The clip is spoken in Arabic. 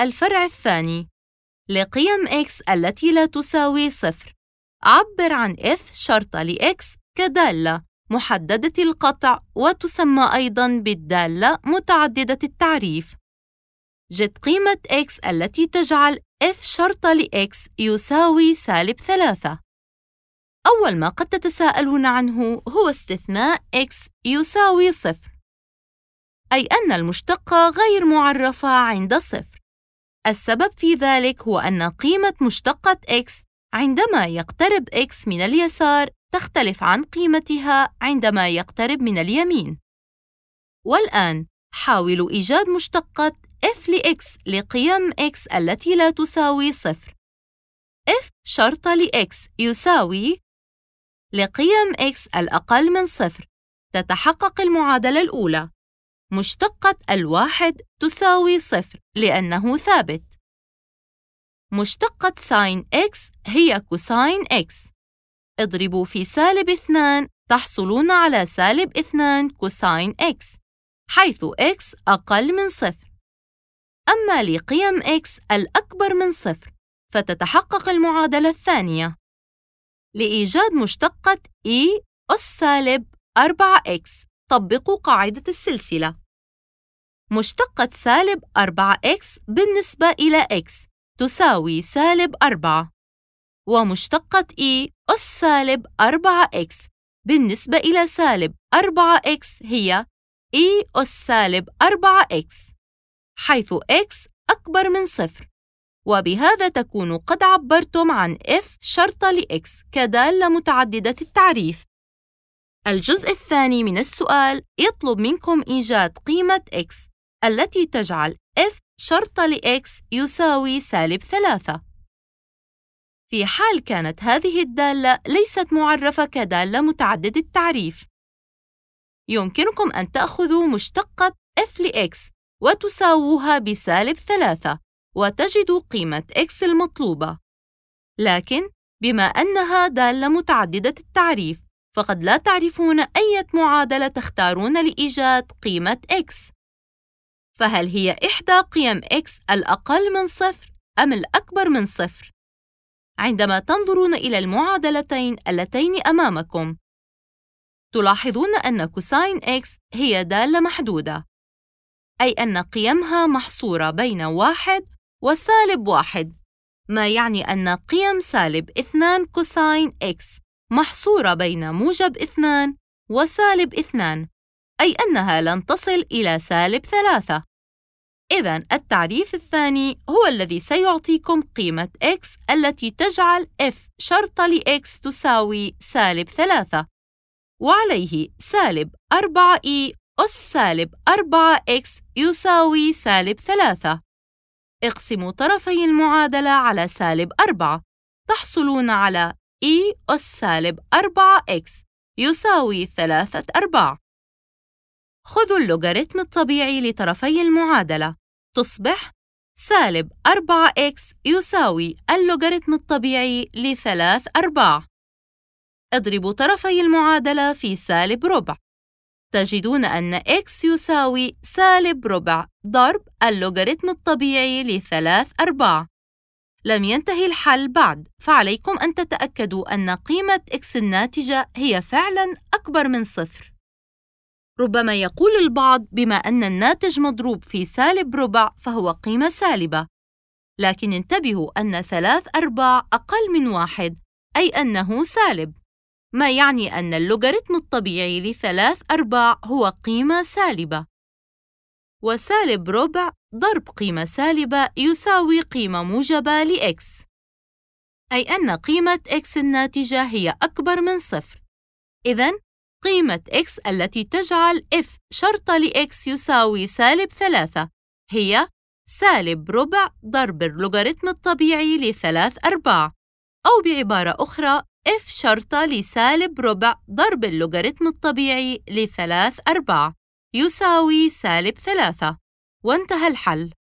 الفرع الثاني لقيم x التي لا تساوي صفر عبر عن f شرطة لx كدالة محددة القطع وتسمى أيضاً بالدالة متعددة التعريف جد قيمة x التي تجعل f شرطة لx يساوي سالب ثلاثة أول ما قد تتساءلون عنه هو استثناء x يساوي صفر أي أن المشتقة غير معرفة عند صفر السبب في ذلك هو أن قيمة مشتقة x عندما يقترب x من اليسار تختلف عن قيمتها عندما يقترب من اليمين. والآن حاولوا إيجاد مشتقة f لx لقيم x التي لا تساوي صفر. f شرط لx يساوي لقيم x الأقل من صفر. تتحقق المعادلة الأولى. مشتقة الواحد تساوي صفر لأنه ثابت. مشتقة ساين x هي كوساين x. اضربوا في سالب 2 تحصلون على سالب 2 كوساين x، حيث x أقل من صفر. أما لقيم x الأكبر من صفر، فتتحقق المعادلة الثانية. لإيجاد مشتقة e أس سالب 4x، طبقوا قاعدة السلسلة. مشتقة سالب 4x بالنسبة إلى x تساوي سالب 4 ومشتقة e أس سالب 4x بالنسبة إلى سالب 4x هي e أس سالب 4x حيث x أكبر من صفر وبهذا تكون قد عبرتم عن f شرطة لx كدالة متعددة التعريف الجزء الثاني من السؤال يطلب منكم إيجاد قيمة x التي تجعل f شرطة لx يساوي سالب ثلاثة. في حال كانت هذه الدالة ليست معرفة كدالة متعدد التعريف. يمكنكم أن تأخذوا مشتقة f لx وتساووها بسالب ثلاثة وتجدوا قيمة x المطلوبة. لكن بما أنها دالة متعددة التعريف، فقد لا تعرفون أي معادلة تختارون لإيجاد قيمة x. فهل هي إحدى قيم x الأقل من صفر أم الأكبر من صفر؟ عندما تنظرون إلى المعادلتين اللتين أمامكم، تلاحظون أن كوساين x هي دالة محدودة، أي أن قيمها محصورة بين واحد وسالب واحد، ما يعني أن قيم سالب 2 كوساين x محصورة بين موجب 2 وسالب 2 أي أنها لن تصل إلى سالب 3 إذا التعريف الثاني هو الذي سيعطيكم قيمة x التي تجعل f شرطة ل x تساوي سالب 3 وعليه سالب 4e أس سالب 4x يساوي سالب 3 اقسموا طرفي المعادلة على سالب 4 تحصلون على e أس سالب 4x يساوي 3 أرباع خذوا اللوغاريتم الطبيعي لطرفي المعادلة تصبح سالب 4x يساوي اللوغاريتم الطبيعي لثلاث أرباع اضربوا طرفي المعادلة في سالب ربع تجدون أن x يساوي سالب ربع ضرب اللوغاريتم الطبيعي لثلاث أرباع لم ينتهي الحل بعد فعليكم أن تتأكدوا أن قيمة x الناتجة هي فعلاً أكبر من صفر ربما يقول البعض بما أن الناتج مضروب في سالب ربع فهو قيمة سالبة لكن انتبهوا أن ثلاث أرباع أقل من واحد أي أنه سالب ما يعني أن اللوغاريتم الطبيعي لثلاث أرباع هو قيمة سالبة وسالب ربع ضرب قيمة سالبة يساوي قيمة موجبة لx، أي أن قيمة x الناتجة هي أكبر من صفر إذن قيمة x التي تجعل f شرطة لx يساوي سالب ثلاثة هي سالب ربع ضرب اللوغاريتم الطبيعي لثلاث أرباع أو بعبارة أخرى f شرطة لسالب ربع ضرب اللوغاريتم الطبيعي لثلاث أرباع يساوي سالب ثلاثة وانتهى الحل